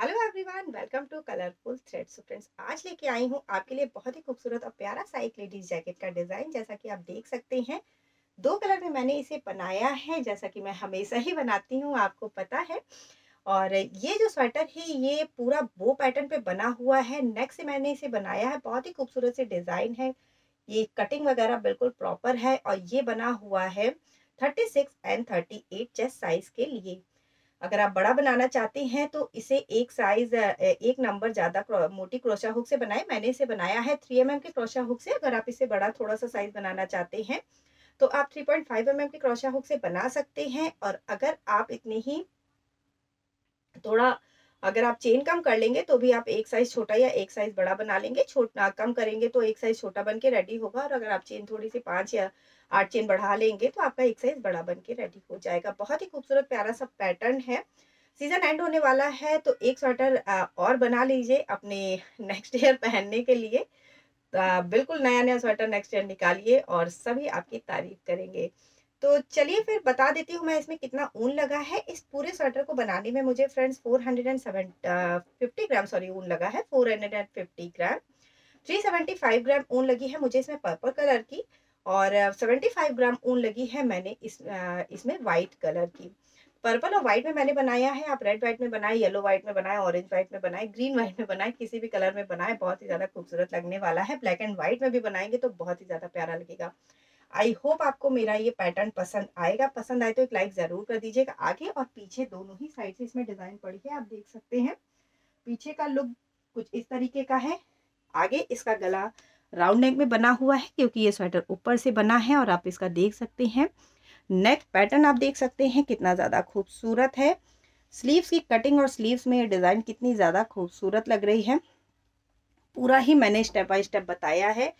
Hello everyone welcome to colourful thread so friends आज लेके आई हूँ आपके लिए बहुत ही खूबसूरत और प्यारा सा एक लेडीज जैकेट का डिज़ाइन जैसा कि आप देख सकते हैं दो कलर में मैंने इसे बनाया है जैसा कि मैं हमेशा ही बनाती हूँ आपको पता है और ये जो स्वेटर है ये पूरा बो पैटर्न पे बना हुआ है नेक से मैंने इसे बनाया है बहुत ही खूबसूरत से डिज़ाइन है ये कटिंग वगैरह बिल्कुल प्रॉपर है और ये बना हुआ है thirty six and thirty eight chest size के लिए अगर आप बड़ा बनाना चाहते हैं तो इसे एक साइज एक नंबर ज़्यादा मोटी क्रोशा हुक से बनाए मैंने इसे बनाया है थ्री एम mm के क्रोशा हुक से अगर आप इसे बड़ा थोड़ा सा साइज बनाना चाहते हैं तो आप थ्री पॉइंट फाइव एम के क्रोशा हुक से बना सकते हैं और अगर आप इतने ही थोड़ा अगर आप चेन कम कर लेंगे तो भी आप एक साइज छोटा या एक साइज बड़ा बना लेंगे छोटा कम करेंगे तो एक साइज छोटा बन के रेडी होगा और अगर आप चेन थोड़ी सी पांच या आठ चेन बढ़ा लेंगे तो आपका एक साइज बड़ा बन के रेडी हो जाएगा बहुत ही खूबसूरत प्यारा सा पैटर्न है सीजन एंड होने वाला है तो एक स्वेटर और बना लीजिए अपने नेक्स्ट ईयर पहनने के लिए बिल्कुल नया नया स्वेटर नेक्स्ट ईयर निकालिए और सभी आपकी तारीफ करेंगे तो चलिए फिर बता देती हूँ मैं इसमें कितना ऊन लगा है इस पूरे स्वेटर को बनाने में मुझे friends four hundred and seven fifty gram sorry ऊन लगा है four hundred and fifty gram three seventy five gram ऊन लगी है मुझे इसमें पर्पल कलर की और सेवेंटी फाइव ग्राम ऊन लगी है मैंने इस इसमें वाइट कलर की पर्पल और व्हाइट में मैंने बनाया है आप रेड व्हाइट में बनाए येलो व्हाइट में बनाए ऑरेंज व्हाइट में बनाए ग्रीन व्हाइट में बनाए किसी भी कलर में बनाए बहुत ही ज़्यादा खूबसूरत लगने वाला है ब्लैक एंड व्हाइट में भी बनाएंगे तो बहुत ही ज़्यादा प्यारा लगेगा आई होप आपको मेरा ये पैटर्न पसंद आएगा पसंद आए तो एक लाइक ज़रूर कर दीजिएगा आगे और पीछे दोनों ही साइड से इसमें डिज़ाइन पड़ी है आप देख सकते हैं पीछे का लुक कुछ इस तरीके का है आगे इसका गला राउंड नेक में बना हुआ है क्योंकि ये स्वेटर ऊपर से बना है और आप इसका देख सकते हैं नेक पैटर्न आप देख सकते हैं कितना ज़्यादा खूबसूरत है स्लीव्स की कटिंग और स्लीव्स में ये डिज़ाइन कितनी ज़्यादा खूबसूरत लग रही है पूरा ही मैंने स्टेप बाय स्टेप बताया है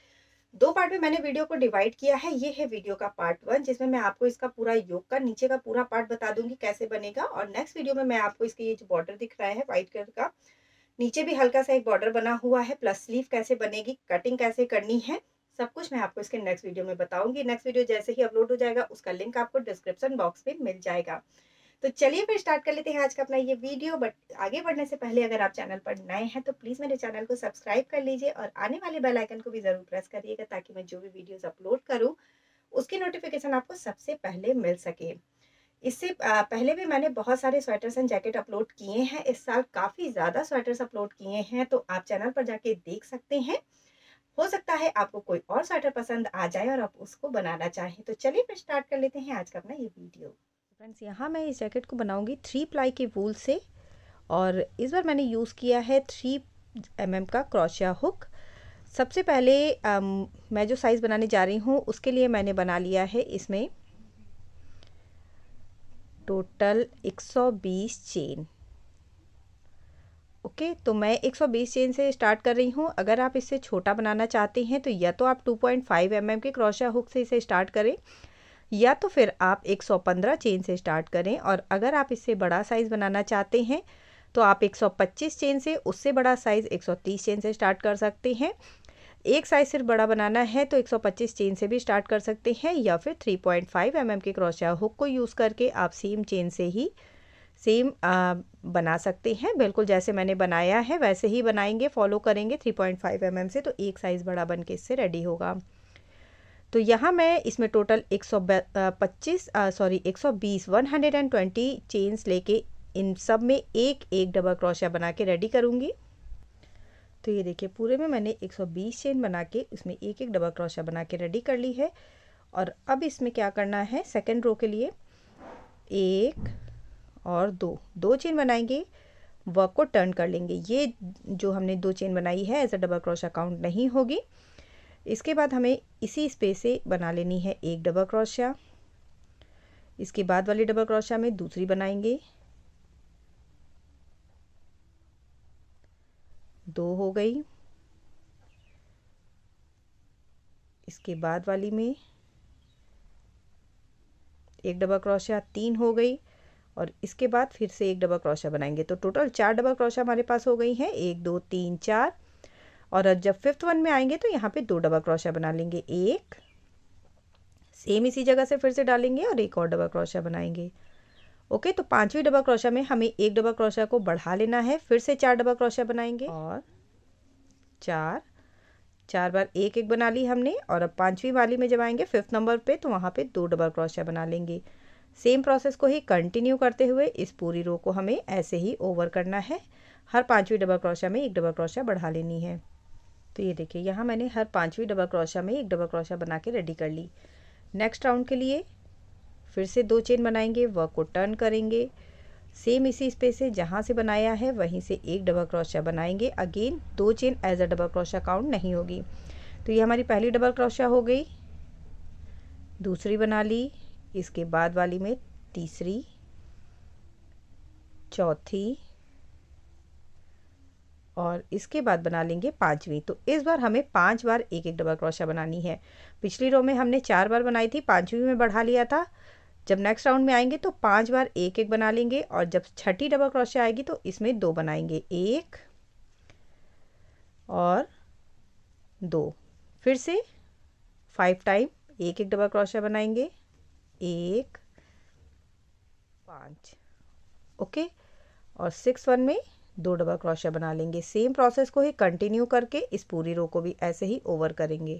दो पार्ट में मैंने वीडियो को डिवाइड किया है ये है वीडियो का पार्ट वन जिसमें मैं आपको इसका पूरा योग का नीचे का पूरा पार्ट बता दूंगी कैसे बनेगा और नेक्स्ट वीडियो में मैं आपको इसके ये जो बॉर्डर दिख रहा है व्हाइट कलर का नीचे भी हल्का सा एक बॉर्डर बना हुआ है प्लस स्लीव कैसे बनेगी कटिंग कैसे करनी है सब कुछ मैं आपको इसके नेक्स्ट वीडियो में बताऊंगी नेक्स्ट वीडियो जैसे ही अपलोड हो जाएगा उसका लिंक आपको डिस्क्रिप्शन बॉक्स में मिल जाएगा तो चलिए फिर स्टार्ट कर लेते हैं आज का अपना ये वीडियो बट आगे बढ़ने से पहले अगर आप चैनल पर नए हैं तो प्लीज़ मेरे चैनल को सब्सक्राइब कर लीजिए और आने वाले बेल आइकन को भी ज़रूर प्रेस करिएगा ताकि मैं जो भी वीडियोस अपलोड करूँ उसकी नोटिफिकेशन आपको सबसे पहले मिल सके इससे पहले भी मैंने बहुत सारे स्वेटर्स एंड जैकेट अपलोड किए हैं इस साल काफ़ी ज़्यादा स्वेटर्स अपलोड किए हैं तो आप चैनल पर जाके देख सकते हैं हो सकता है आपको कोई और स्वेटर पसंद आ जाए और आप उसको बनाना चाहें तो चलिए फिर स्टार्ट कर लेते हैं आज का अपना ये वीडियो फ्रेंड्स यहाँ मैं इस जैकेट को बनाऊँगी थ्री प्लाई के वूल से और इस बार मैंने यूज़ किया है थ्री एम mm का क्रोशिया हुक सबसे पहले अम, um, मैं जो साइज़ बनाने जा रही हूँ उसके लिए मैंने बना लिया है इसमें टोटल 120 चेन ओके तो मैं 120 चेन से स्टार्ट कर रही हूँ अगर आप इसे छोटा बनाना चाहते हैं तो या तो आप 2.5 पॉइंट mm के क्रोशिया हुक से इसे स्टार्ट करें या तो फिर आप 115 चेन से स्टार्ट करें और अगर आप इससे बड़ा साइज़ बनाना चाहते हैं तो आप 125 चेन से उससे बड़ा साइज़ 130 चेन से स्टार्ट कर सकते हैं एक साइज सिर्फ बड़ा बनाना है तो 125 चेन से भी स्टार्ट कर सकते हैं या फिर 3.5 पॉइंट mm के क्रोशिया हुक को यूज़ करके आप सेम चेन से ही सेम बना सकते हैं बिल्कुल जैसे मैंने बनाया है वैसे ही बनाएंगे फॉलो करेंगे 3.5 पॉइंट mm से तो एक साइज़ बड़ा बन के इससे रेडी होगा तो यहाँ मैं इसमें टोटल 125 सॉरी 120 120 चेन्स लेके इन सब में एक एक डबल क्रोशिया बना के रेडी करूँगी तो ये देखिए पूरे में मैंने 120 चेन बना के उसमें एक एक डबल क्रोशिया बना के रेडी कर ली है और अब इसमें क्या करना है सेकेंड रो के लिए एक और दो दो चेन बनाएंगे वर्क को टर्न कर लेंगे ये जो हमने दो चेन बनाई है as a double crochet count नहीं होगी इसके बाद हमें इसी स्पेस से बना लेनी है एक डबल क्रोशिया इसके बाद वाली डबल क्रोशिया में दूसरी बनाएंगे दो हो गई इसके बाद वाली में एक डबल क्रोशिया तीन हो गई और इसके बाद फिर से एक डबल क्रोशिया बनाएंगे तो टोटल चार डबल क्रोशिया हमारे पास हो गई हैं एक दो तीन चार और जब फिफ्थ वन में आएंगे तो यहाँ पे दो डबल क्रोशिया बना लेंगे एक सेम इसी जगह से फिर से डालेंगे और एक और डबल क्रोशिया बनाएंगे ओके तो पांचवी डबल क्रोशिया में हमें एक डबल क्रोशिया को बढ़ा लेना है फिर से चार डबल क्रोशिया बनाएंगे और चार चार बार एक एक बना ली हमने और अब पांचवी वाली में जब आएंगे फिफ्थ नंबर पे तो वहाँ पे दो डबल क्रोशिया बना लेंगे सेम प्रोसेस को ही कंटिन्यू करते हुए इस पूरी रो को हमें ऐसे ही ओवर करना है हर पांचवी डबल क्रोशिया में एक डबल क्रोशिया बढ़ा लेनी है तो ये देखिए यहाँ मैंने हर पांचवी डबल क्रोशा में एक डबल क्रोशा बना के रेडी कर ली नेक्स्ट राउंड के लिए फिर से दो चेन बनाएंगे वर्क को टर्न करेंगे सेम इसी स्पेस से जहाँ से बनाया है वहीं से एक डबल क्रोशा बनाएंगे अगेन दो chain as a double crochet count नहीं होगी तो ये हमारी पहली डबल क्रोशा हो गई दूसरी बना ली इसके बाद वाली में तीसरी चौथी और इसके बाद बना लेंगे पांचवी तो इस बार हमें पांच बार एक एक डबल क्रोशिया बनानी है पिछली रो में हमने चार बार बनाई थी पांचवी में बढ़ा लिया था जब नेक्स्ट राउंड में आएंगे तो पांच बार एक एक बना लेंगे और जब छठी डबल क्रोशिया आएगी तो इसमें दो बनाएंगे एक और दो फिर से फाइव टाइम एक एक डबल क्रोशिया बनाएंगे एक पाँच ओके और सिक्स वन में दो डबल क्रोशिया बना लेंगे सेम प्रोसेस को ही कंटिन्यू करके इस पूरी रो को भी ऐसे ही ओवर करेंगे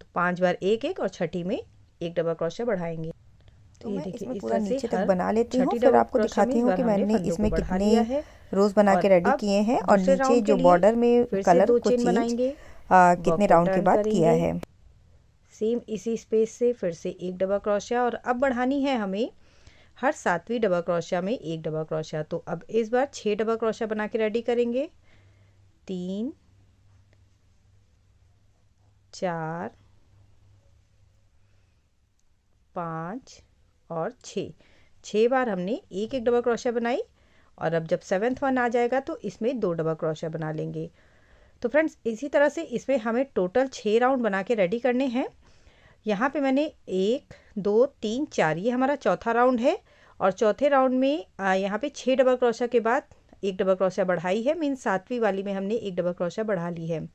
तो पांच बार एक एक और छठी में एक डबल क्रोशिया बढ़ाएंगे तो, तो ये देखिए पूरा नीचे तक बना लेती हूँ फिर आपको दिखाती हूँ कि मैंने इसमें कितने रोज बना के रेडी किए हैं और नीचे जो बॉर्डर में कलर को चेंज कितने राउंड के बाद किया है सेम इसी स्पेस से फिर से एक डबल क्रोशिया और अब बढ़ानी है हमें हर सातवीं डबल क्रोशिया में एक डबल क्रोशिया तो अब इस बार छः डबल क्रोशिया बना के रेडी करेंगे तीन चार पाँच और छ छः बार हमने एक एक डबल क्रोशिया बनाई और अब जब सेवेंथ वन आ जाएगा तो इसमें दो डबल क्रोशिया बना लेंगे तो फ्रेंड्स इसी तरह से इसमें हमें टोटल छः राउंड बना के रेडी करने हैं यहाँ पे मैंने एक दो तीन चार ये हमारा चौथा राउंड है और चौथे राउंड में यहाँ पे छः डबल क्रोशा के बाद एक डबल क्रोशा बढ़ाई है मीन सातवीं वाली में हमने एक डबल क्रोशा बढ़ा ली है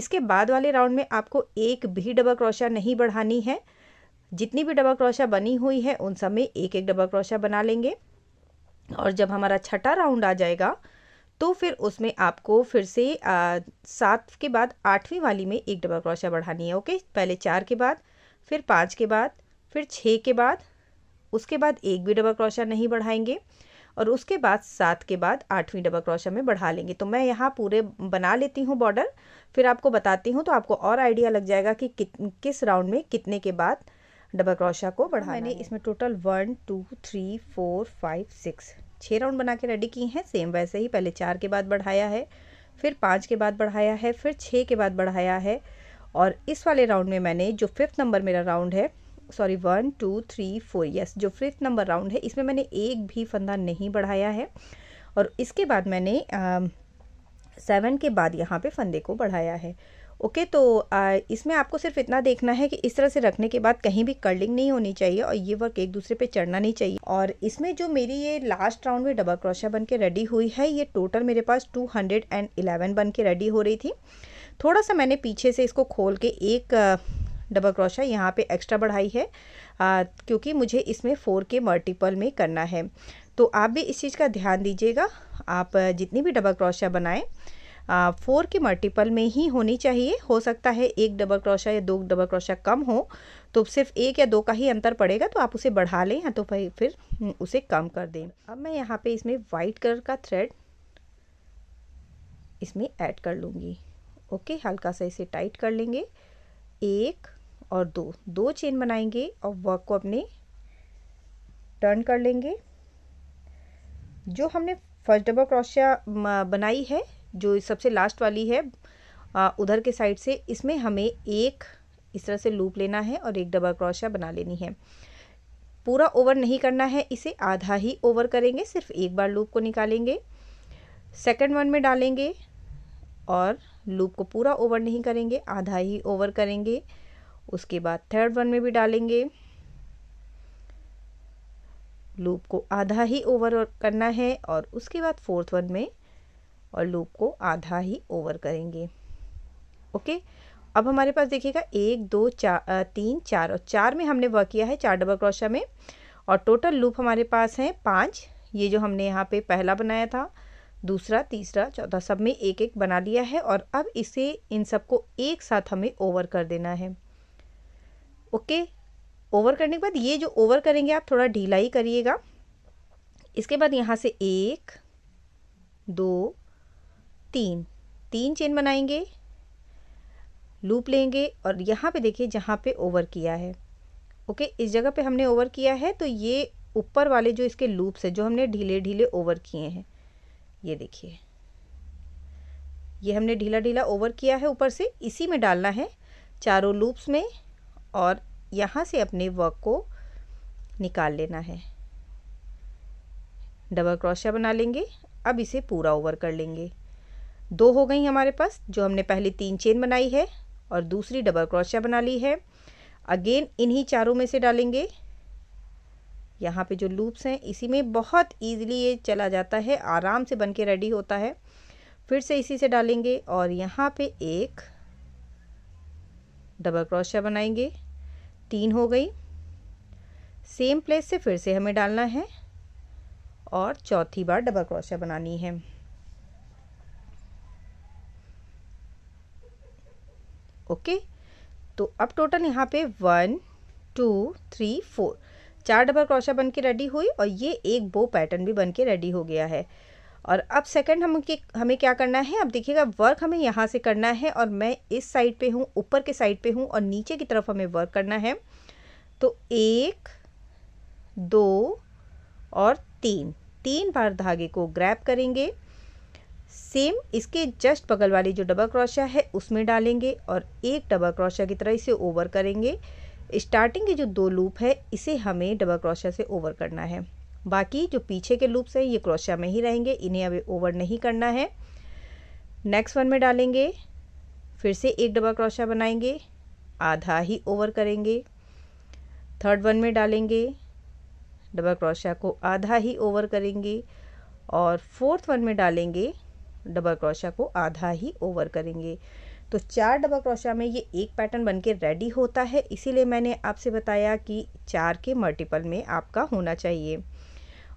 इसके बाद वाले राउंड में आपको एक भी डबल क्रोशा नहीं बढ़ानी है जितनी भी डबल क्रोशा बनी हुई है उन सब में एक एक डबल क्रोशा बना लेंगे और जब हमारा छठा राउंड आ जाएगा तो फिर उसमें आपको फिर से सात के बाद आठवीं वाली में एक डबल क्रोशिया बढ़ानी है ओके पहले चार के बाद फिर पाँच के बाद फिर छः के बाद उसके बाद एक भी डबल क्रोशिया नहीं बढ़ाएंगे और उसके बाद सात के बाद आठवीं डबल क्रोशिया में बढ़ा लेंगे तो मैं यहाँ पूरे बना लेती हूँ बॉर्डर फिर आपको बताती हूँ तो आपको और आइडिया लग जाएगा कि, कि किस राउंड में कितने के बाद डबल क्रोशिया को तो बढ़ा इसमें total one two three four five six छः राउंड बना के रेडी किए हैं सेम वैसे ही पहले चार के बाद बढ़ाया है फिर पाँच के बाद बढ़ाया है फिर छः के बाद बढ़ाया है और इस वाले राउंड में मैंने जो फिफ्थ नंबर मेरा राउंड है sorry one two three four yes जो फिफ्थ नंबर राउंड है इसमें मैंने एक भी फंदा नहीं बढ़ाया है और इसके बाद मैंने सेवन के बाद यहाँ पे फंदे को बढ़ाया है ओके तो आ, इसमें आपको सिर्फ इतना देखना है कि इस तरह से रखने के बाद कहीं भी कर्लिंग नहीं होनी चाहिए और ये वर्क एक दूसरे पे चढ़ना नहीं चाहिए और इसमें जो मेरी ये लास्ट राउंड में डबल क्रोशा बन के रेडी हुई है ये टोटल मेरे पास 211 बन के रेडी हो रही थी थोड़ा सा मैंने पीछे से इसको खोल के एक डबल क्रोशा यहाँ पर एक्स्ट्रा बढ़ाई है आ, क्योंकि मुझे इसमें फोर के मल्टीपल में करना है तो आप भी इस चीज़ का ध्यान दीजिएगा आप जितनी भी डबल क्रोशा बनाएं फोर के मल्टीपल में ही होनी चाहिए हो सकता है एक डबल क्रोशा या दो डबल क्रोशा कम हो तो सिर्फ एक या दो का ही अंतर पड़ेगा तो आप उसे बढ़ा लें या तो भाई फिर हम्म, उसे कम कर दें अब मैं यहाँ पे इसमें वाइट कलर का थ्रेड इसमें ऐड कर लूँगी ओके हल्का सा इसे टाइट कर लेंगे एक और दो दो चेन बनाएंगे और वर्क को अपने टर्न कर लेंगे जो हमने फर्स्ट डबल क्रोशिया बनाई है जो सबसे लास्ट वाली है उधर के साइड से इसमें हमें एक इस तरह से लूप लेना है और एक डबल क्रोशिया बना लेनी है पूरा ओवर नहीं करना है इसे आधा ही ओवर करेंगे सिर्फ एक बार लूप को निकालेंगे सेकंड वन में डालेंगे और लूप को पूरा ओवर नहीं करेंगे आधा ही ओवर करेंगे उसके बाद थर्ड वन में भी डालेंगे लूप को आधा ही ओवर करना है और उसके बाद फोर्थ वन में और लूप को आधा ही ओवर करेंगे ओके अब हमारे पास देखिएगा एक दो चार तीन चार और चार में हमने वर्क किया है चार डबल क्रोशा में और टोटल लूप हमारे पास हैं पाँच ये जो हमने यहाँ पे पहला बनाया था दूसरा तीसरा चौथा सब में एक एक बना लिया है और अब इसे इन सबको एक साथ हमें ओवर कर देना है ओके ओवर करने के बाद ये जो ओवर करेंगे आप थोड़ा ढीला ही करिएगा इसके बाद यहाँ से एक दो तीन तीन चेन बनाएंगे लूप लेंगे और यहाँ पे देखिए जहाँ पे ओवर किया है ओके इस जगह पे हमने ओवर किया है तो ये ऊपर वाले जो इसके लूप्स हैं जो हमने ढीले ढीले ओवर किए हैं ये देखिए ये हमने ढीला ढीला ओवर किया है ऊपर से इसी में डालना है चारों लूप्स में और यहाँ से अपने वर्क को निकाल लेना है डबल क्रोशिया बना लेंगे अब इसे पूरा ओवर कर लेंगे दो हो गई हमारे पास जो हमने पहले तीन चेन बनाई है और दूसरी डबल क्रोशिया बना ली है अगेन इन्हीं चारों में से डालेंगे यहाँ पे जो लूप्स हैं इसी में बहुत इजीली ये चला जाता है आराम से बन के रेडी होता है फिर से इसी से डालेंगे और यहाँ पे एक डबल क्रोशिया बनाएंगे तीन हो गई सेम प्लेस से फिर से हमें डालना है और चौथी बार डबल क्रोशिया बनानी है ओके तो अब टोटल यहाँ पे वन टू थ्री फोर चार डबल क्रोशा बन के रेडी हुई और ये एक बो पैटर्न भी बन के रेडी हो गया है और अब सेकंड हम के हमें क्या करना है अब देखिएगा वर्क हमें यहाँ से करना है और मैं इस साइड पे हूँ ऊपर के साइड पे हूँ और नीचे की तरफ हमें वर्क करना है तो एक दो और तीन तीन बार धागे को ग्रैप करेंगे सेम इसके जस्ट बगल वाली जो डबल क्रोशिया है उसमें डालेंगे और एक डबल क्रोशिया की तरह इसे ओवर करेंगे स्टार्टिंग के जो दो लूप है इसे हमें डबल क्रोशिया से ओवर करना है बाकी जो पीछे के लूप्स हैं ये क्रोशिया में ही रहेंगे इन्हें अभी ओवर नहीं करना है नेक्स्ट वन में डालेंगे फिर से एक डबल क्रोशिया बनाएंगे आधा ही ओवर करेंगे थर्ड वन में डालेंगे डबल क्रोशिया को आधा ही ओवर करेंगे और फोर्थ वन में डालेंगे डबल क्रोशा को आधा ही ओवर करेंगे तो चार डबल क्रोशा में ये एक पैटर्न बन के रेडी होता है इसीलिए मैंने आपसे बताया कि चार के मल्टीपल में आपका होना चाहिए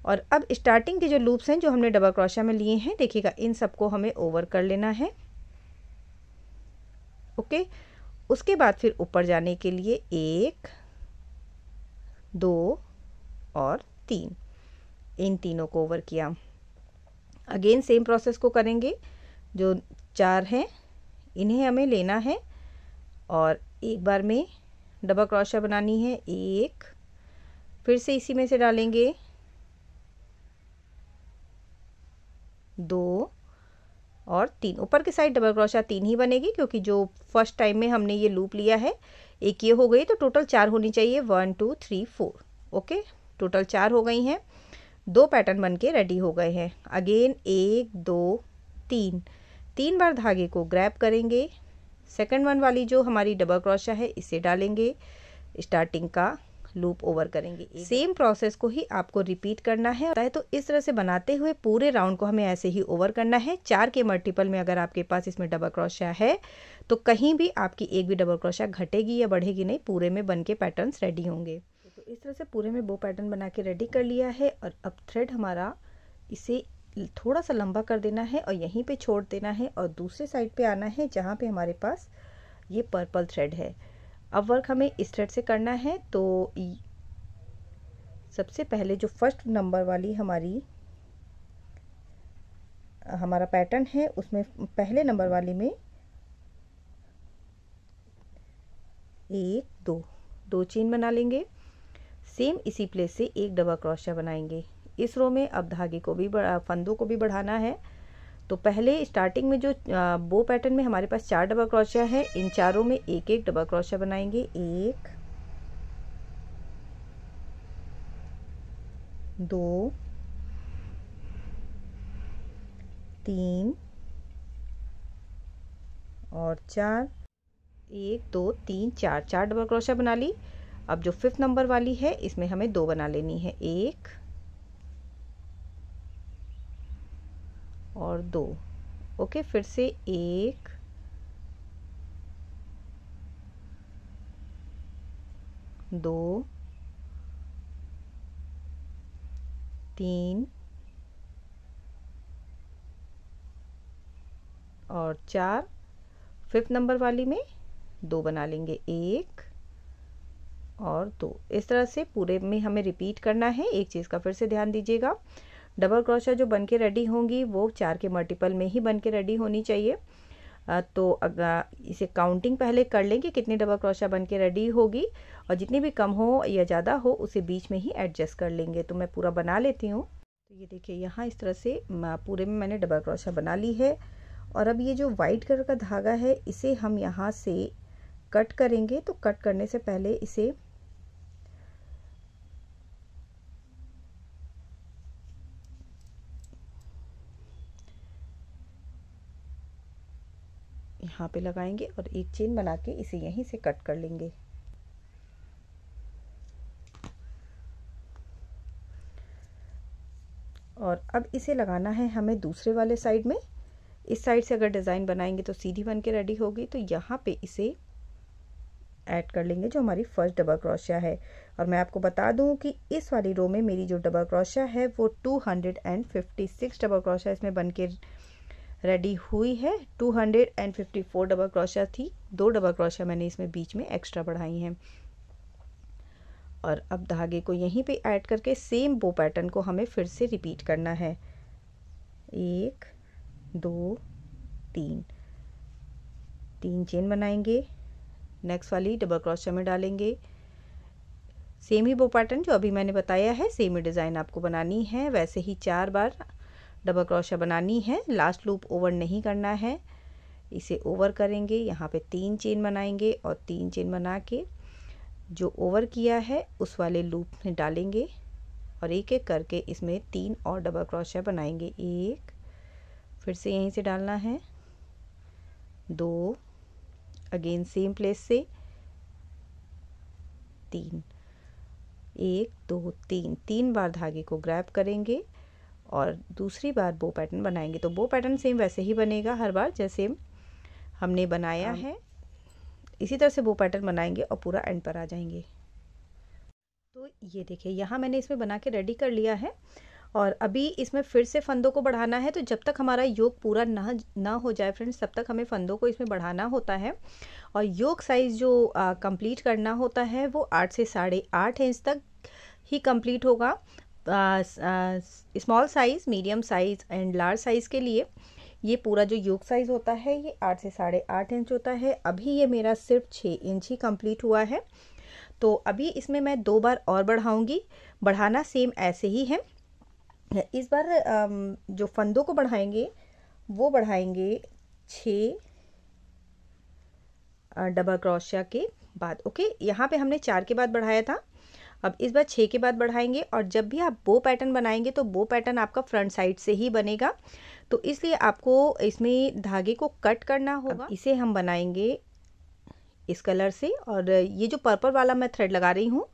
और अब स्टार्टिंग के जो लूप्स हैं जो हमने डबल क्रोशा में लिए हैं देखिएगा इन सबको हमें ओवर कर लेना है ओके उसके बाद फिर ऊपर जाने के लिए एक दो और तीन इन तीनों को ओवर किया अगेन सेम प्रोसेस को करेंगे जो चार हैं इन्हें हमें लेना है और एक बार में डबल क्रोशिया बनानी है एक फिर से इसी में से डालेंगे दो और तीन ऊपर के साइड डबल क्रोशिया तीन ही बनेगी क्योंकि जो फर्स्ट टाइम में हमने ये लूप लिया है एक ये हो गई तो टोटल चार होनी चाहिए one two three four okay total चार हो गई हैं दो पैटर्न बन के रेडी हो गए हैं अगेन एक दो तीन तीन बार धागे को ग्रैप करेंगे सेकंड वन वाली जो हमारी डबल क्रोशा है इसे डालेंगे स्टार्टिंग का लूप ओवर करेंगे सेम प्रोसेस को ही आपको रिपीट करना है तो इस तरह से बनाते हुए पूरे राउंड को हमें ऐसे ही ओवर करना है चार के मल्टीपल में अगर आपके पास इसमें डबल क्रोशा है तो कहीं भी आपकी एक भी डबल क्रोशा घटेगी या बढ़ेगी नहीं पूरे में बन के पैटर्न रेडी होंगे इस तरह से पूरे में बो पैटर्न बना के रेडी कर लिया है और अब थ्रेड हमारा इसे थोड़ा सा लंबा कर देना है और यहीं पे छोड़ देना है और दूसरे साइड पे आना है जहाँ पे हमारे पास ये पर्पल थ्रेड है अब वर्क हमें इस थ्रेड से करना है तो सबसे पहले जो फर्स्ट नंबर वाली हमारी हमारा पैटर्न है उसमें पहले नंबर वाली में एक दो दो चेन बना लेंगे सेम इसी प्लेस से एक डबल क्रोशिया बनाएंगे इस रो में अब धागे को भी फंदों को भी बढ़ाना है तो पहले स्टार्टिंग में जो बो पैटर्न में हमारे पास चार डबल क्रोशिया है इन चारों में एक एक डबल क्रोशिया बनाएंगे एक दो तीन और चार एक दो तीन चार चार डबल क्रोशिया बना ली अब जो फिफ्थ नंबर वाली है इसमें हमें दो बना लेनी है एक और दो ओके फिर से एक दो तीन और चार फिफ्थ नंबर वाली में दो बना लेंगे एक और दो तो इस तरह से पूरे में हमें रिपीट करना है एक चीज़ का फिर से ध्यान दीजिएगा डबल क्रोशा जो बन के रेडी होंगी वो चार के मल्टीपल में ही बन के रेडी होनी चाहिए तो अगर इसे काउंटिंग पहले कर लें कि कितनी डबल क्रोशा बन के रेडी होगी और जितनी भी कम हो या ज़्यादा हो उसे बीच में ही एडजस्ट कर लेंगे तो मैं पूरा बना लेती हूँ तो ये देखिए यहाँ इस तरह से पूरे में मैंने डबल क्रोशा बना ली है और अब ये जो वाइट कलर का धागा है इसे हम यहाँ से कट करेंगे तो कट करने से पहले इसे यहाँ पे लगाएंगे और एक चेन बना के इसे यहीं से कट कर लेंगे और अब इसे लगाना है हमें दूसरे वाले साइड में इस साइड से अगर डिज़ाइन बनाएंगे तो सीधी बन के रेडी होगी तो यहाँ पे इसे ऐड कर लेंगे जो हमारी फर्स्ट डबल क्रोशिया है और मैं आपको बता दूं कि इस वाली रो में मेरी जो डबल क्रोशिया है वो 256 डबल क्रोशिया इसमें बन के रेडी हुई है 254 डबल क्रोशा थी दो डबल क्रोशिया मैंने इसमें बीच में एक्स्ट्रा बढ़ाई हैं और अब धागे को यहीं पे ऐड करके सेम बो पैटर्न को हमें फिर से रिपीट करना है एक दो तीन तीन चेन बनाएंगे नेक्स्ट वाली डबल क्रोशा में डालेंगे सेम ही बो पैटर्न जो अभी मैंने बताया है सेम ही डिज़ाइन आपको बनानी है वैसे ही चार बार डबल क्रोशा बनानी है लास्ट लूप ओवर नहीं करना है इसे ओवर करेंगे यहाँ पे तीन चेन बनाएंगे और तीन चेन बना के जो ओवर किया है उस वाले लूप में डालेंगे और एक एक करके इसमें तीन और डबल क्रोशिया बनाएंगे एक फिर से यहीं से डालना है दो अगेन सेम प्लेस से तीन एक दो तीन तीन बार धागे को ग्रैब करेंगे और दूसरी बार बो पैटर्न बनाएंगे तो बो पैटर्न सेम वैसे ही बनेगा हर बार जैसे हमने बनाया हाँ। है इसी तरह से बो पैटर्न बनाएंगे और पूरा एंड पर आ जाएंगे तो ये देखिए यहाँ मैंने इसमें बना के रेडी कर लिया है और अभी इसमें फिर से फंदों को बढ़ाना है तो जब तक हमारा योग पूरा ना ना हो जाए फ्रेंड्स तब तक हमें फंदों को इसमें बढ़ाना होता है और योग साइज़ जो कंप्लीट करना होता है वो आठ से साढ़े आठ इंच तक ही कंप्लीट होगा small size medium size and large size के लिए ये पूरा जो योग साइज़ होता है ये आठ से साढ़े आठ इंच होता है अभी ये मेरा सिर्फ छः इंच ही कंप्लीट हुआ है तो अभी इसमें मैं दो बार और बढ़ाऊंगी बढ़ाना सेम ऐसे ही है इस बार जो फंदों को बढ़ाएंगे वो बढ़ाएंगे छ डबल क्रोशिया के बाद ओके यहाँ पे हमने चार के बाद बढ़ाया था अब इस बार छः के बाद बढ़ाएंगे और जब भी आप बो पैटर्न बनाएंगे तो बो पैटर्न आपका फ्रंट साइड से ही बनेगा तो इसलिए आपको इसमें धागे को कट करना होगा इसे हम बनाएंगे इस कलर से और ये जो पर्पल वाला मैं थ्रेड लगा रही हूँ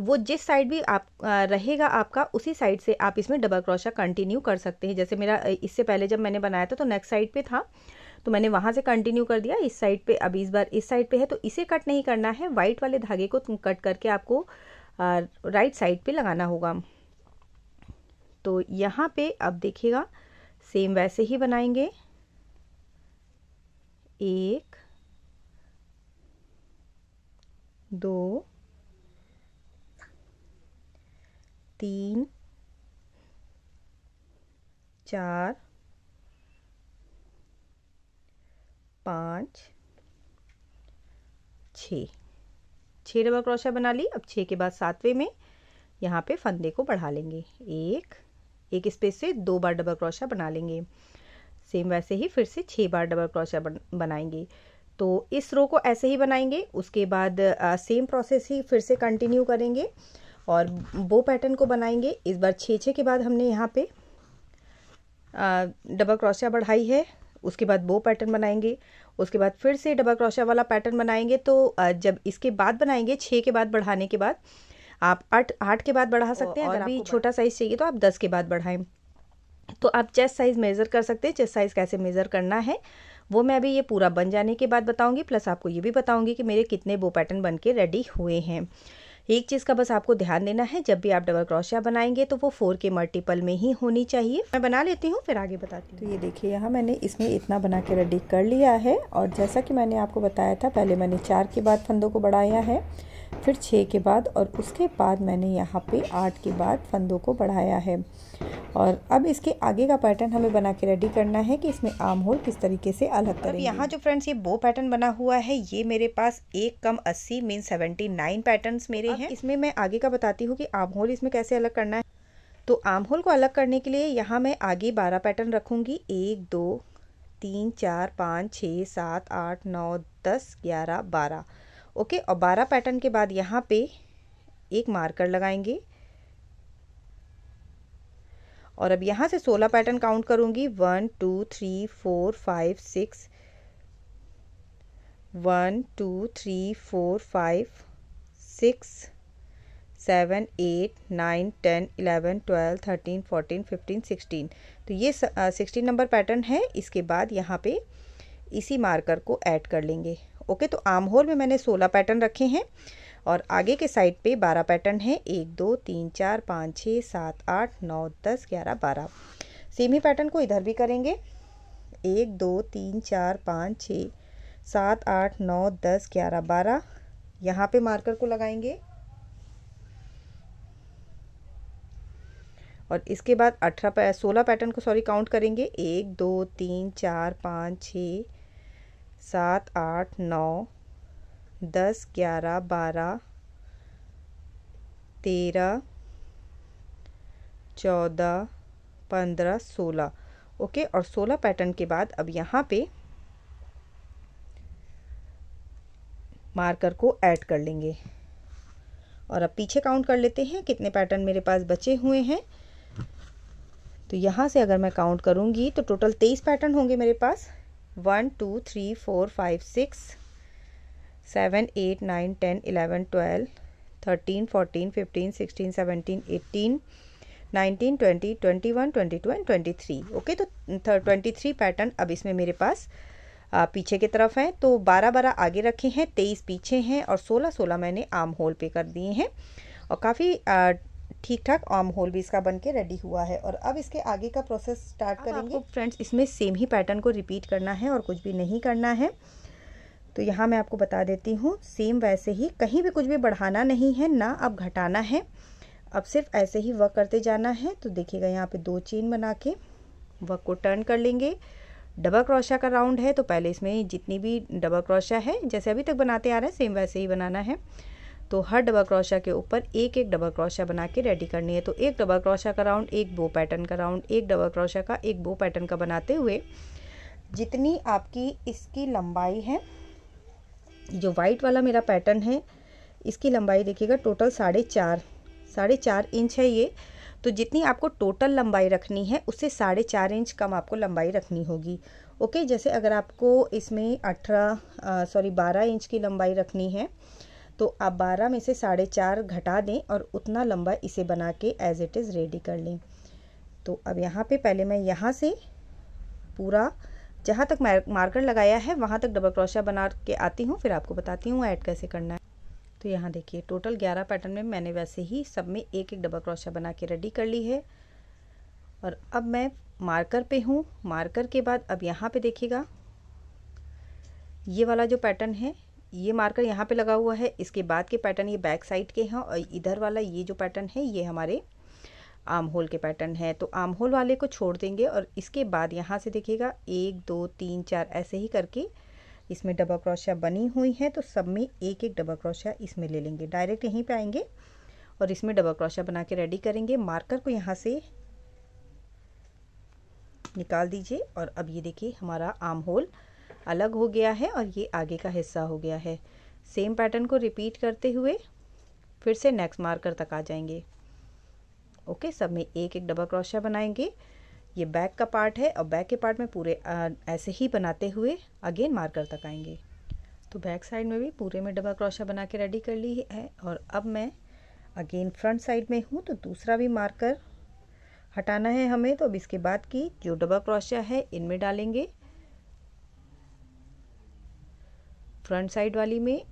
वो जिस साइड भी आप रहेगा आपका उसी साइड से आप इसमें डबल क्रोशा कंटिन्यू कर सकते हैं जैसे मेरा इससे पहले जब मैंने बनाया था तो नेक्स्ट साइड पे था तो मैंने वहाँ से कंटिन्यू कर दिया इस साइड पे अब इस बार इस साइड पे है तो इसे कट नहीं करना है वाइट वाले धागे को कट करके आपको राइट साइड पे लगाना होगा तो यहाँ पे अब देखिएगा सेम वैसे ही बनाएंगे एक दो तीन चार पाँच छ छः डबल क्रोशिया बना ली अब छः के बाद सातवें में यहाँ पे फंदे को बढ़ा लेंगे एक एक स्पेस से दो बार डबल क्रोशा बना लेंगे सेम वैसे ही फिर से छः बार डबल क्रोशिया बन, बनाएंगे तो इस रो को ऐसे ही बनाएंगे उसके बाद आ, सेम प्रोसेस ही फिर से कंटिन्यू करेंगे और वो पैटर्न को बनाएंगे इस बार छः छः के बाद हमने यहाँ पे डबल क्रोशिया बढ़ाई है उसके बाद वो पैटर्न बनाएंगे उसके बाद फिर से डबल क्रोशा वाला पैटर्न बनाएंगे तो जब इसके बाद बनाएंगे छः के बाद बढ़ाने के बाद आप आठ आठ के बाद बढ़ा सकते हैं अगर भी छोटा साइज़ चाहिए तो आप दस के बाद बढ़ाएं तो आप चेस्ट साइज़ मेज़र कर सकते हैं चेस्ट साइज़ कैसे मेज़र करना है वो मैं अभी ये पूरा बन जाने के बाद बताऊंगी प्लस आपको ये भी बताऊंगी कि मेरे कितने बो पैटर्न बन के रेडी हुए हैं एक चीज़ का बस आपको ध्यान देना है जब भी आप डबल क्रोशिया बनाएंगे तो वो फोर के मल्टीपल में ही होनी चाहिए मैं बना लेती हूँ फिर आगे बताती हूँ तो ये देखिए यहाँ मैंने इसमें इतना बना के रेडी कर लिया है और जैसा कि मैंने आपको बताया था पहले मैंने चार के बाद फंदों को बढ़ाया है फिर छः के बाद और उसके बाद मैंने यहाँ पे आठ के बाद फंदों को बढ़ाया है और अब इसके आगे का पैटर्न हमें बना के रेडी करना है कि इसमें आम होल किस तरीके से अलग करें यहाँ जो फ्रेंड्स ये बो पैटर्न बना हुआ है ये मेरे पास एक कम अस्सी मीन सेवेंटी नाइन पैटर्न मेरे हैं इसमें मैं आगे का बताती हूँ कि आम होल इसमें कैसे अलग करना है तो आम होल को अलग करने के लिए यहाँ मैं आगे बारह पैटर्न रखूँगी एक दो तीन चार पाँच छः सात आठ नौ दस ग्यारह बारह ओके और बारह पैटर्न के बाद यहाँ पे एक मार्कर लगाएंगे और अब यहाँ से सोलह पैटर्न काउंट करूँगी one two three four five six one two three four five six seven eight nine ten eleven twelve thirteen fourteen fifteen sixteen तो ये सिक्सटीन नंबर पैटर्न है इसके बाद यहाँ पे इसी मार्कर को ऐड कर लेंगे ओके तो आम होल में मैंने सोलह पैटर्न रखे हैं और आगे के साइड पे बारह पैटर्न हैं एक दो तीन चार पाँच छः सात आठ नौ दस ग्यारह बारह सेम ही पैटर्न को इधर भी करेंगे एक दो तीन चार पाँच छः सात आठ नौ दस ग्यारह बारह यहाँ पे मार्कर को लगाएंगे और इसके बाद अठारह सोलह पैटर्न को सॉरी काउंट करेंगे एक दो तीन चार पाँच छः सात आठ नौ दस ग्यारह बारह तेरह चौदह पंद्रह सोलह ओके और सोलह पैटर्न के बाद अब यहाँ पे मार्कर को ऐड कर लेंगे और अब पीछे काउंट कर लेते हैं कितने पैटर्न मेरे पास बचे हुए हैं तो यहाँ से अगर मैं काउंट करूँगी तो टोटल तेईस पैटर्न होंगे मेरे पास one two three four five six seven eight nine ten eleven twelve thirteen fourteen fifteen sixteen seventeen eighteen nineteen twenty twenty one twenty two and twenty three okay तो twenty three pattern अब इसमें मेरे पास आ, पीछे की तरफ हैं तो बारह बारह आगे रखे हैं तेईस पीछे हैं और सोलह सोलह मैंने आम होल पे कर दिए हैं और काफ़ी ठीक ठाक आम होल भी इसका बन के रेडी हुआ है और अब इसके आगे का प्रोसेस स्टार्ट करेंगे आपको फ्रेंड्स इसमें सेम ही पैटर्न को रिपीट करना है और कुछ भी नहीं करना है तो यहाँ मैं आपको बता देती हूँ सेम वैसे ही कहीं भी कुछ भी बढ़ाना नहीं है ना अब घटाना है अब सिर्फ ऐसे ही वर्क करते जाना है तो देखिएगा यहाँ पे दो चेन बना के वर्क को टर्न कर लेंगे डबल क्रोशा का राउंड है तो पहले इसमें जितनी भी डबल क्रोशा है जैसे अभी तक बनाते आ रहे हैं सेम वैसे ही बनाना है तो हर डबल क्रोशा के ऊपर एक एक डबल क्रोशा बना के रेडी करनी है तो एक डबल क्रोशा का राउंड एक बो पैटर्न का राउंड एक डबल क्रोशा का एक बो पैटर्न का बनाते हुए जितनी आपकी इसकी लंबाई है जो वाइट वाला मेरा पैटर्न है इसकी लंबाई देखिएगा टोटल साढ़े चार साढ़े चार इंच है ये तो जितनी आपको टोटल लंबाई रखनी है उससे साढ़े चार इंच कम आपको लंबाई रखनी होगी ओके जैसे अगर आपको इसमें अठारह सॉरी बारह इंच की लंबाई रखनी है तो आप बारह में से साढ़े चार घटा दें और उतना लंबा इसे बना के एज़ इट इज़ रेडी कर लें तो अब यहाँ पे पहले मैं यहाँ से पूरा जहाँ तक मार्कर लगाया है वहाँ तक डबल क्रोशिया बना के आती हूँ फिर आपको बताती हूँ ऐड कैसे करना है तो यहाँ देखिए टोटल ग्यारह पैटर्न में मैंने वैसे ही सब में एक एक डबल क्रोशिया बना के रेडी कर ली है और अब मैं मार्कर पे हूँ मार्कर के बाद अब यहाँ पे देखिएगा ये वाला जो पैटर्न है ये मार्कर यहाँ पे लगा हुआ है इसके बाद के पैटर्न ये बैक साइड के हैं और इधर वाला ये जो पैटर्न है ये हमारे आम होल के पैटर्न है तो आम होल वाले को छोड़ देंगे और इसके बाद यहाँ से देखिएगा एक दो तीन चार ऐसे ही करके इसमें डबल क्रोशिया बनी हुई है तो सब में एक एक डबल क्रोशिया इसमें ले लेंगे डायरेक्ट यहीं पर आएंगे और इसमें डबल क्रोशिया बना के रेडी करेंगे मार्कर को यहाँ से निकाल दीजिए और अब ये देखिए हमारा आम होल अलग हो गया है और ये आगे का हिस्सा हो गया है सेम पैटर्न को रिपीट करते हुए फिर से नेक्स्ट मार्कर तक आ जाएंगे ओके सब में एक एक डबल क्रोशिया बनाएंगे ये बैक का पार्ट है और बैक के पार्ट में पूरे आ, ऐसे ही बनाते हुए अगेन मार्कर तक आएंगे तो बैक साइड में भी पूरे में डबल क्रोशिया बना के रेडी कर ली है और अब मैं अगेन फ्रंट साइड में हूँ तो दूसरा भी मार्कर हटाना है हमें तो अब इसके बाद की जो डबल क्रोशिया है इनमें डालेंगे फ्रंट साइड वाली में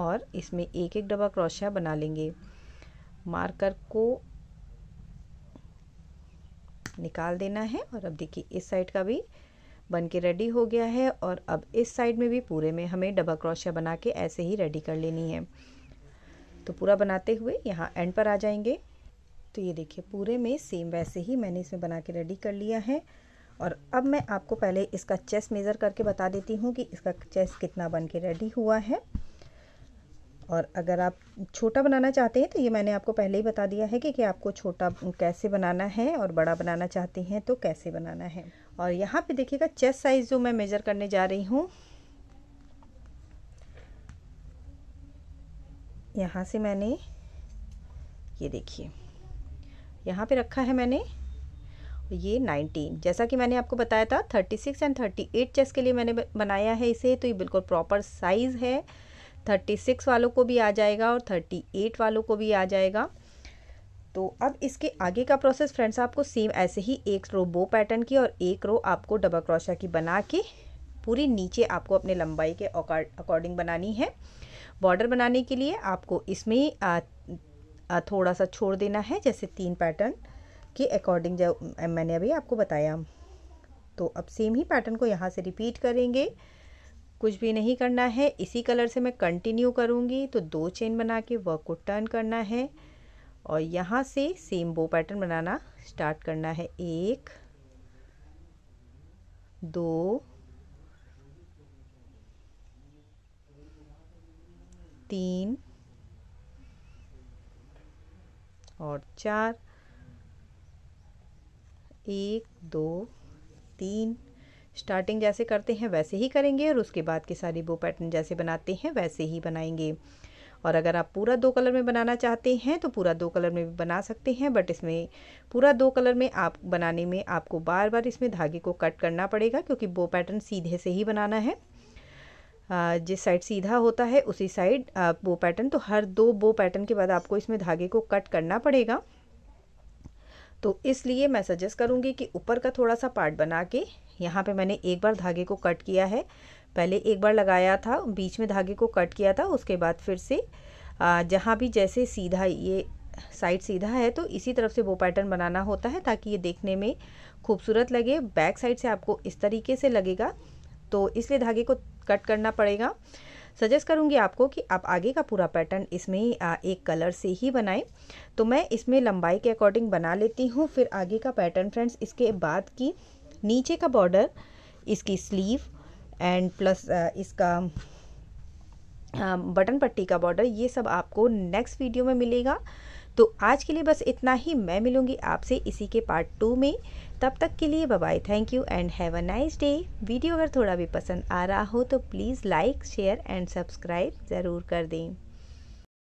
और इसमें एक एक डबल क्रोशिया बना लेंगे मार्कर को निकाल देना है और अब देखिए इस साइड का भी बन के रेडी हो गया है और अब इस साइड में भी पूरे में हमें डबल क्रोशिया बना के ऐसे ही रेडी कर लेनी है तो पूरा बनाते हुए यहाँ एंड पर आ जाएंगे तो ये देखिए पूरे में सेम वैसे ही मैंने इसमें बना के रेडी कर लिया है और अब मैं आपको पहले इसका चेस्ट मेज़र करके बता देती हूँ कि इसका चेस्ट कितना बन के रेडी हुआ है और अगर आप छोटा बनाना चाहते हैं तो ये मैंने आपको पहले ही बता दिया है कि, कि आपको छोटा कैसे बनाना है और बड़ा बनाना चाहते हैं तो कैसे बनाना है और यहाँ पे देखिएगा चेस्ट साइज़ जो मैं मेज़र करने जा रही हूँ यहाँ से मैंने ये देखिए यहाँ पे रखा है मैंने ये 19 जैसा कि मैंने आपको बताया था 36 एंड 38 चेस के लिए मैंने बनाया है इसे तो ये बिल्कुल प्रॉपर साइज़ है 36 वालों को भी आ जाएगा और 38 वालों को भी आ जाएगा तो अब इसके आगे का प्रोसेस फ्रेंड्स आपको सेम ऐसे ही एक रो बो पैटर्न की और एक रो आपको डबल क्रोशा की बना के पूरी नीचे आपको अपने लंबाई के अकॉर्डिंग बनानी है बॉर्डर बनाने के लिए आपको इसमें थोड़ा सा छोड़ देना है जैसे तीन पैटर्न के अकॉर्डिंग जो मैंने अभी आपको बताया तो अब सेम ही पैटर्न को यहाँ से रिपीट करेंगे कुछ भी नहीं करना है इसी कलर से मैं कंटिन्यू करूँगी तो दो चेन बना के वर्क को टर्न करना है और यहाँ से सेम बो पैटर्न बनाना स्टार्ट करना है एक दो तीन और चार एक दो तीन स्टार्टिंग जैसे करते हैं वैसे ही करेंगे और उसके बाद के सारे बो पैटर्न जैसे बनाते हैं वैसे ही बनाएंगे और अगर आप पूरा दो कलर में बनाना चाहते हैं तो पूरा दो कलर में भी बना सकते हैं बट इसमें पूरा दो कलर में आप बनाने में आपको बार बार इसमें धागे को कट करना पड़ेगा क्योंकि बो पैटर्न सीधे से ही बनाना है जिस साइड सीधा होता है उसी साइड बो पैटर्न तो हर दो बो पैटर्न के बाद आपको इसमें धागे को कट करना पड़ेगा तो इसलिए मैं सजेस्ट करूँगी कि ऊपर का थोड़ा सा पार्ट बना के यहाँ पे मैंने एक बार धागे को कट किया है पहले एक बार लगाया था बीच में धागे को कट किया था उसके बाद फिर से जहाँ भी जैसे सीधा ये साइड सीधा है तो इसी तरफ से वो पैटर्न बनाना होता है ताकि ये देखने में खूबसूरत लगे बैक साइड से आपको इस तरीके से लगेगा तो इसलिए धागे को कट करना पड़ेगा सजेस्ट करूँगी आपको कि आप आगे का पूरा पैटर्न इसमें एक कलर से ही बनाएं तो मैं इसमें लंबाई के अकॉर्डिंग बना लेती हूँ फिर आगे का पैटर्न फ्रेंड्स इसके बाद की नीचे का बॉर्डर इसकी स्लीव एंड प्लस इसका बटन पट्टी का बॉर्डर ये सब आपको नेक्स्ट वीडियो में मिलेगा तो आज के लिए बस इतना ही मैं मिलूँगी आपसे इसी के पार्ट टू में तब तक के लिए bye thank you and have a nice day video अगर थोड़ा भी पसंद आ रहा हो तो please like share and subscribe ज़रूर कर दें